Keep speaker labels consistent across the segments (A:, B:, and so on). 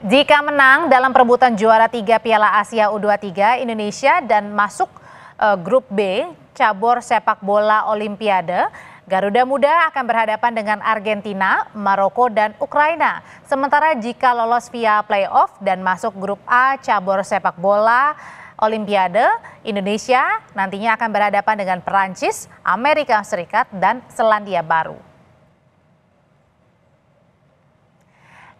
A: Jika menang dalam perebutan juara tiga Piala Asia U23 Indonesia dan masuk uh, grup B cabur sepak bola Olimpiade, Garuda Muda akan berhadapan dengan Argentina, Maroko, dan Ukraina. Sementara jika lolos via playoff dan masuk grup A cabur sepak bola Olimpiade, Indonesia nantinya akan berhadapan dengan Perancis, Amerika Serikat, dan Selandia Baru.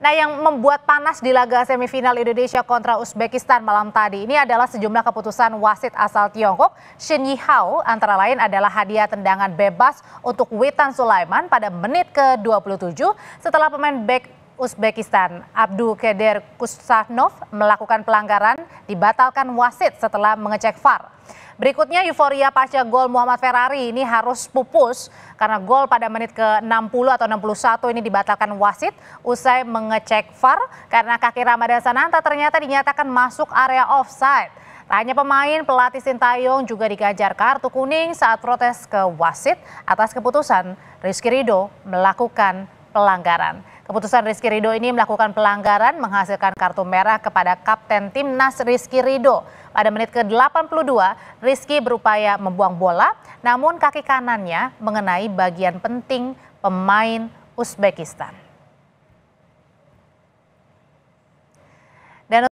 A: Nah, yang membuat panas di laga semifinal Indonesia kontra Uzbekistan malam tadi ini adalah sejumlah keputusan wasit asal Tiongkok, Shin Yi Hao, antara lain adalah hadiah tendangan bebas untuk Witan Sulaiman pada menit ke-27 setelah pemain back Uzbekistan Abdul Keder Kustanov melakukan pelanggaran dibatalkan wasit setelah mengecek VAR. Berikutnya euforia pasca gol Muhammad Ferrari ini harus pupus karena gol pada menit ke-60 atau 61 ini dibatalkan wasit usai mengecek VAR karena kaki Ramadan Sananta ternyata dinyatakan masuk area offside. Tanya pemain, pelatih Sintayong juga digajar kartu kuning saat protes ke wasit atas keputusan Rizky Rido melakukan pelanggaran. Keputusan Rizky Rido ini melakukan pelanggaran menghasilkan kartu merah kepada Kapten Timnas Rizky Rido. Pada menit ke-82, Rizky berupaya membuang bola, namun kaki kanannya mengenai bagian penting pemain Uzbekistan.